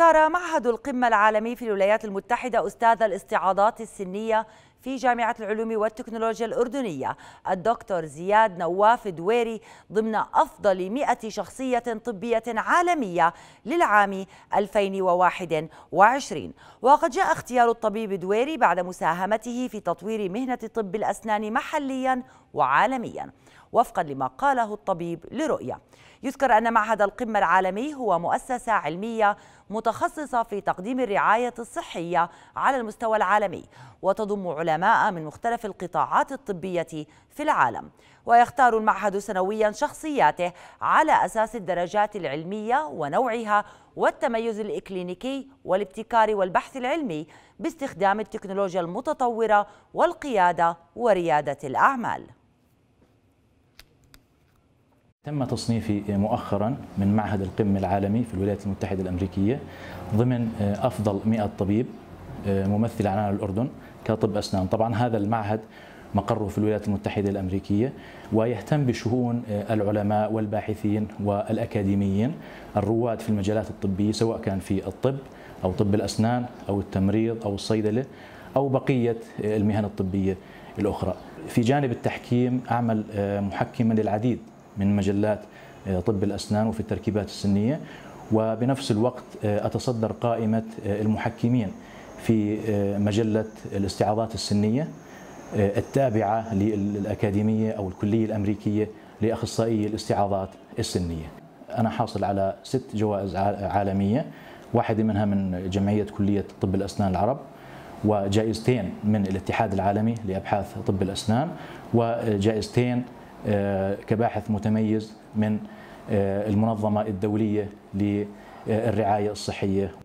اختار معهد القمة العالمي في الولايات المتحدة أستاذ الاستعاضات السنية في جامعة العلوم والتكنولوجيا الأردنية الدكتور زياد نواف دويري ضمن أفضل 100 شخصية طبية عالمية للعام 2021 وقد جاء اختيار الطبيب دويري بعد مساهمته في تطوير مهنة طب الأسنان محليا وعالميا وفقا لما قاله الطبيب لرؤية يذكر أن معهد القمة العالمي هو مؤسسة علمية متخصصة في تقديم الرعاية الصحية على المستوى العالمي وتضم علماء علماء من مختلف القطاعات الطبية في العالم ويختار المعهد سنويا شخصياته على أساس الدرجات العلمية ونوعها والتميز الإكلينيكي والابتكار والبحث العلمي باستخدام التكنولوجيا المتطورة والقيادة وريادة الأعمال تم تصنيفي مؤخرا من معهد القمة العالمي في الولايات المتحدة الأمريكية ضمن أفضل 100 طبيب آه، ممثله عن الاردن كطب اسنان طبعا هذا المعهد مقره في الولايات المتحده الامريكيه ويهتم بشؤون آه، العلماء والباحثين والاكاديميين الرواد في المجالات الطبيه سواء كان في الطب او طب الاسنان او التمريض او الصيدله او بقيه آه، المهن الطبيه الاخرى. في جانب التحكيم اعمل محكما للعديد من مجلات طب الاسنان وفي التركيبات السنيه وبنفس الوقت اتصدر قائمه المحكمين في آه، مجلة الاستعاضات السنية آه، التابعة للأكاديمية أو الكلية الأمريكية لأخصائي الاستعاضات السنية أنا حاصل على ست جوائز عالمية واحدة منها من جمعية كلية طب الأسنان العرب وجائزتين من الاتحاد العالمي لأبحاث طب الأسنان وجائزتين آه، كباحث متميز من المنظمة الدولية للرعاية الصحية